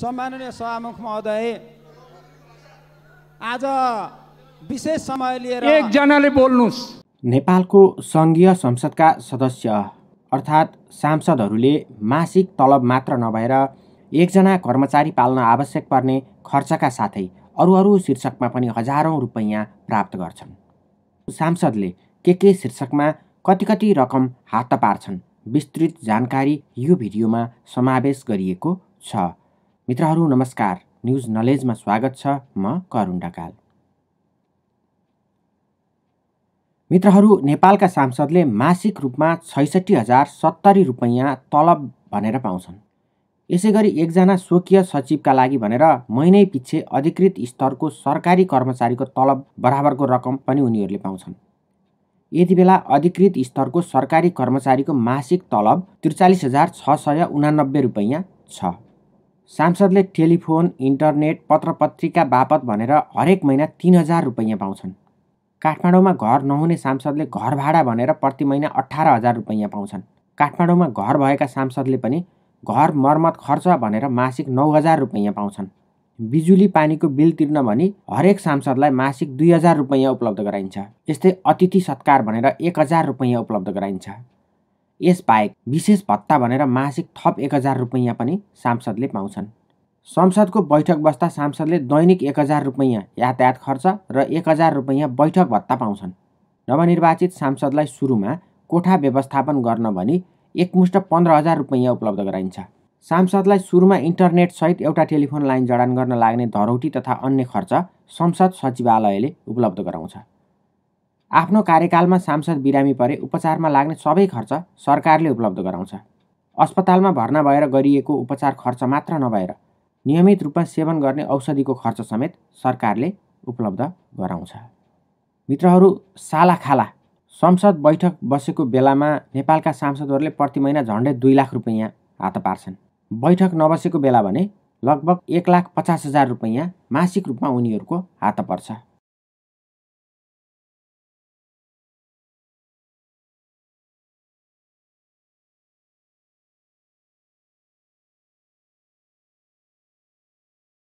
सम्माननीय सभामुख महोदय आज विशेष समय लिएर एकजनाले बोल्नुहोस् नेपालको सङ्घीय संसदका सदस्य अर्थात् सांसदहरूले मासिक तलब मात्र नभएर एकजना कर्मचारी पाल्न आवश्यक पर्ने खर्चका साथै अरू अरू शीर्षकमा पनि हजारौँ रुपैयाँ प्राप्त गर्छन् सांसदले के के शीर्षकमा कति कति रकम हात पार्छन् विस्तृत जानकारी यो भिडियोमा समावेश गरिएको छ मित्रहरू नमस्कार न्युज नलेजमा स्वागत छ म करुण ढकाल मित्रहरू नेपालका सांसदले मासिक रूपमा छैसठी हजार सत्तरी रुपैयाँ तलब भनेर पाउँछन् यसै गरी एकजना स्वकीय सचिवका लागि भनेर महिनै पिच्छे अधिकृत स्तरको सरकारी कर्मचारीको तलब बराबरको रकम पनि उनीहरूले पाउँछन् यति बेला अधिकृत स्तरको सरकारी कर्मचारीको मासिक तलब त्रिचालिस हजार छ सय उनानब्बे रुपैयाँ छ सांसदले टेलिफोन इन्टरनेट पत्र पत्रिका बापत भनेर हरेक महिना तिन हजार रुपैयाँ पाउँछन् काठमाडौँमा घर नहुने सांसदले घर भाडा भनेर प्रति महिना अठार हजार रुपैयाँ पाउँछन् काठमाडौँमा घर भएका सांसदले पनि घर मर्मत खर्च भनेर मासिक नौ हजार रुपैयाँ पाउँछन् बिजुली पानीको बिल तिर्न भनी हरेक सांसदलाई मासिक दुई हजार रुपैयाँ उपलब्ध गराइन्छ यस्तै अतिथि सत्कार भनेर एक हजार रुपैयाँ उपलब्ध गराइन्छ यसबाहेक विशेष भत्ता भनेर मासिक थप एक हजार रुपैयाँ पनि सांसदले पाउँछन् संसदको बैठक बस्दा सांसदले दैनिक एक हजार रुपैयाँ यातायात खर्च र एक हजार रुपैयाँ बैठक भत्ता पाउँछन् नवनिर्वाचित सांसदलाई सुरुमा कोठा व्यवस्थापन गर्न भनी एकमुष्ट पन्ध्र हजार रुपैयाँ उपलब्ध गराइन्छ सांसदलाई सुरुमा इन्टरनेटसहित एउटा टेलिफोन लाइन जडान गर्न लाग्ने धरौटी तथा अन्य खर्च संसद सचिवालयले उपलब्ध गराउँछ आफ्नो कार्यकालमा सांसद बिरामी परे उपचारमा लाग्ने सबै खर्च सरकारले उपलब्ध गराउँछ अस्पतालमा भर्ना भएर गरिएको उपचार खर्च मात्र नभएर नियमित रूपमा सेवन गर्ने औषधिको खर्च समेत सरकारले उपलब्ध गराउँछ मित्रहरू सालाखाला संसद बैठक बसेको बेलामा नेपालका सांसदहरूले प्रति महिना झन्डै दुई लाख रुपियाँ हात पार्छन् बैठक नबसेको बेला भने लगभग एक लाख पचास हजार रुपियाँ मासिक रूपमा उनीहरूको हात पर्छ